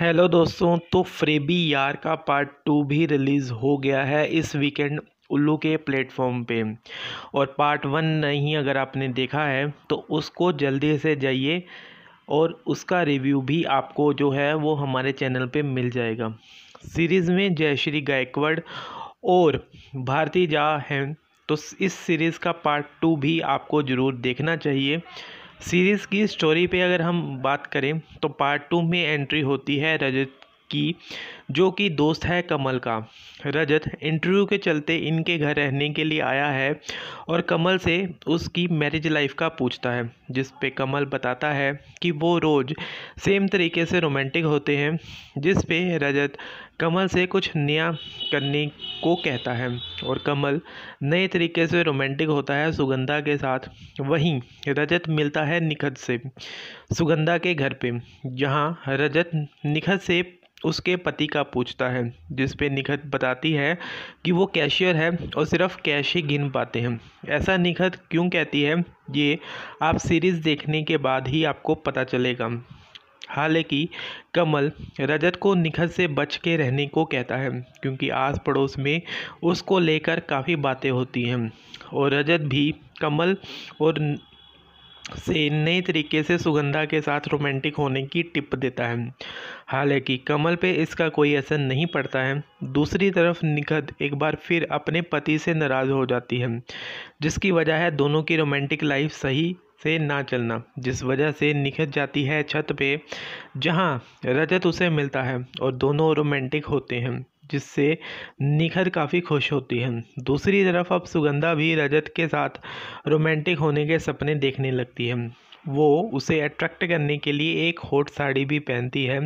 hello दोस्तों तो फ्रेबी यार का पार्ट टू भी रिलीज़ हो गया है इस वीकेंड उल्लू के प्लेटफॉर्म पे और पार्ट वन नहीं अगर आपने देखा है तो उसको जल्दी से जाइए और उसका रिव्यू भी आपको जो है वो हमारे चैनल पे मिल जाएगा सीरीज़ में जयश्री गायकवाड़ और भारती जा हैं तो इस सीरीज़ का पार्ट टू भी आपको ज़रूर देखना चाहिए सीरीज़ की स्टोरी पे अगर हम बात करें तो पार्ट टू में एंट्री होती है रजत की जो कि दोस्त है कमल का रजत इंटरव्यू के चलते इनके घर रहने के लिए आया है और कमल से उसकी मैरिज लाइफ का पूछता है जिस पे कमल बताता है कि वो रोज़ सेम तरीके से रोमांटिक होते हैं जिस पे रजत कमल से कुछ नया करने को कहता है और कमल नए तरीके से रोमांटिक होता है सुगंधा के साथ वहीं रजत मिलता है निखत से सुगंधा के घर पे जहां रजत निखत से उसके पति का पूछता है जिस पे निखत बताती है कि वो कैशियर है और सिर्फ कैश ही गिन पाते हैं ऐसा निखत क्यों कहती है ये आप सीरीज़ देखने के बाद ही आपको पता चलेगा हालांकि कमल रजत को निखत से बच के रहने को कहता है क्योंकि आस पड़ोस में उसको लेकर काफ़ी बातें होती हैं और रजत भी कमल और से नए तरीके से सुगंधा के साथ रोमांटिक होने की टिप देता है हालांकि कमल पे इसका कोई असर नहीं पड़ता है दूसरी तरफ निखत एक बार फिर अपने पति से नाराज़ हो जाती है जिसकी वजह है दोनों की रोमांटिक लाइफ सही से ना चलना जिस वजह से निखत जाती है छत पे जहाँ रजत उसे मिलता है और दोनों रोमांटिक होते हैं जिससे निखर काफ़ी खुश होती है दूसरी तरफ अब सुगंधा भी रजत के साथ रोमांटिक होने के सपने देखने लगती है वो उसे अट्रैक्ट करने के लिए एक हॉट साड़ी भी पहनती है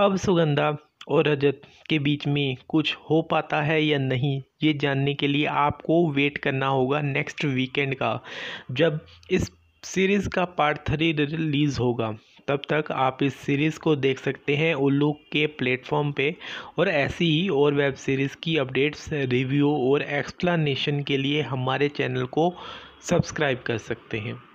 अब सुगंधा और रजत के बीच में कुछ हो पाता है या नहीं ये जानने के लिए आपको वेट करना होगा नेक्स्ट वीकेंड का जब इस सीरीज़ का पार्ट थ्री रिलीज़ होगा तब तक आप इस सीरीज़ को देख सकते हैं उल्लू के प्लेटफॉर्म पे और ऐसी ही और वेब सीरीज़ की अपडेट्स रिव्यू और एक्सप्लेनेशन के लिए हमारे चैनल को सब्सक्राइब कर सकते हैं